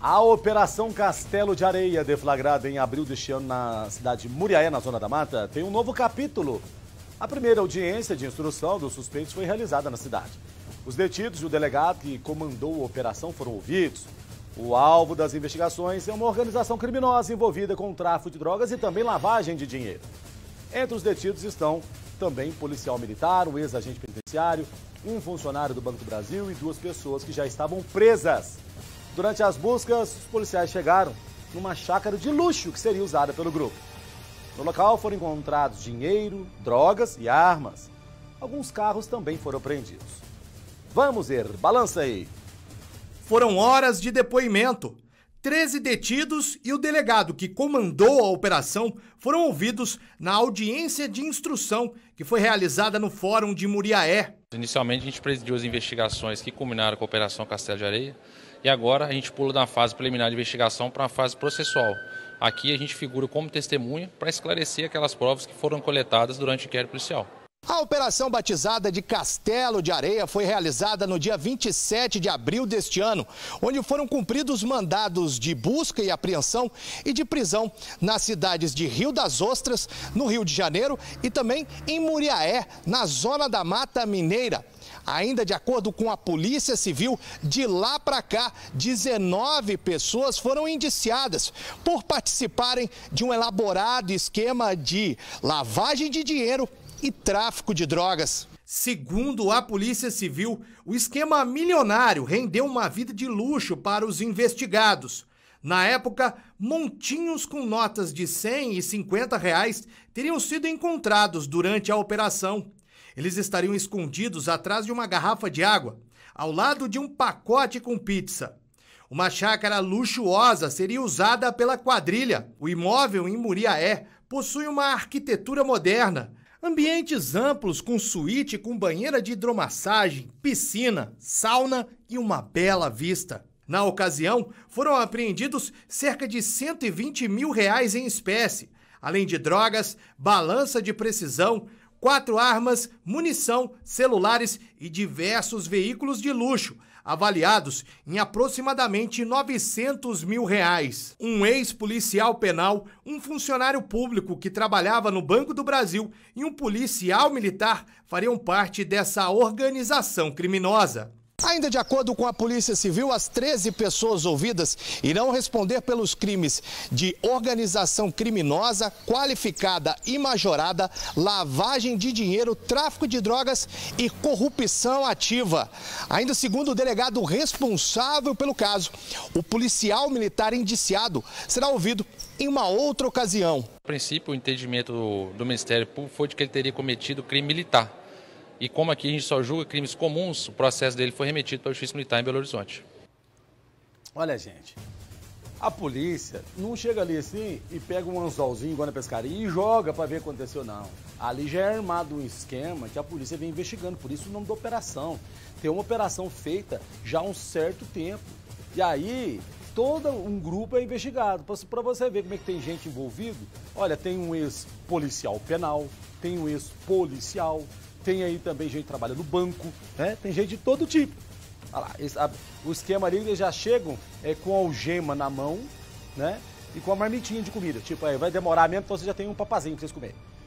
A Operação Castelo de Areia, deflagrada em abril deste ano na cidade de Muriaé, na Zona da Mata, tem um novo capítulo. A primeira audiência de instrução dos suspeitos foi realizada na cidade. Os detidos e o delegado que comandou a operação foram ouvidos. O alvo das investigações é uma organização criminosa envolvida com o tráfico de drogas e também lavagem de dinheiro. Entre os detidos estão também policial militar, um ex-agente penitenciário, um funcionário do Banco do Brasil e duas pessoas que já estavam presas. Durante as buscas, os policiais chegaram numa chácara de luxo que seria usada pelo grupo. No local foram encontrados dinheiro, drogas e armas. Alguns carros também foram apreendidos. Vamos ver, balança aí. Foram horas de depoimento. 13 detidos e o delegado que comandou a operação foram ouvidos na audiência de instrução que foi realizada no Fórum de Muriaé. Inicialmente a gente presidiu as investigações que culminaram com a Operação Castelo de Areia e agora a gente pula da fase preliminar de investigação para a fase processual. Aqui a gente figura como testemunha para esclarecer aquelas provas que foram coletadas durante o inquérito policial. A operação batizada de Castelo de Areia foi realizada no dia 27 de abril deste ano, onde foram cumpridos mandados de busca e apreensão e de prisão nas cidades de Rio das Ostras, no Rio de Janeiro, e também em Muriaé, na zona da Mata Mineira. Ainda de acordo com a Polícia Civil, de lá para cá, 19 pessoas foram indiciadas por participarem de um elaborado esquema de lavagem de dinheiro e tráfico de drogas. Segundo a Polícia Civil, o esquema milionário rendeu uma vida de luxo para os investigados. Na época, montinhos com notas de 100 e 50 reais teriam sido encontrados durante a operação. Eles estariam escondidos atrás de uma garrafa de água, ao lado de um pacote com pizza. Uma chácara luxuosa seria usada pela quadrilha. O imóvel em Muriaé possui uma arquitetura moderna, Ambientes amplos com suíte com banheira de hidromassagem, piscina, sauna e uma bela vista. Na ocasião, foram apreendidos cerca de 120 mil reais em espécie, além de drogas, balança de precisão, quatro armas, munição, celulares e diversos veículos de luxo, avaliados em aproximadamente 900 mil reais. Um ex-policial penal, um funcionário público que trabalhava no Banco do Brasil e um policial militar fariam parte dessa organização criminosa. Ainda de acordo com a Polícia Civil, as 13 pessoas ouvidas irão responder pelos crimes de organização criminosa, qualificada e majorada, lavagem de dinheiro, tráfico de drogas e corrupção ativa. Ainda segundo o delegado responsável pelo caso, o policial militar indiciado será ouvido em uma outra ocasião. A princípio, o entendimento do Ministério Público foi de que ele teria cometido crime militar e como aqui a gente só julga crimes comuns, o processo dele foi remetido para o Justiça Militar em Belo Horizonte. Olha, gente, a polícia não chega ali assim e pega um anzolzinho igual na pescaria e joga para ver o que aconteceu, não. Ali já é armado um esquema que a polícia vem investigando, por isso o nome da operação. Tem uma operação feita já há um certo tempo. E aí, todo um grupo é investigado. Para você ver como é que tem gente envolvido, olha, tem um ex-policial penal, tem um ex-policial, tem aí também gente que trabalha no banco, né? Tem gente de todo tipo. Olha lá, esse, a, o esquema ali, eles já chegam é, com a algema na mão, né? E com a marmitinha de comida. Tipo, aí é, vai demorar mesmo, então você já tem um papazinho pra vocês comerem.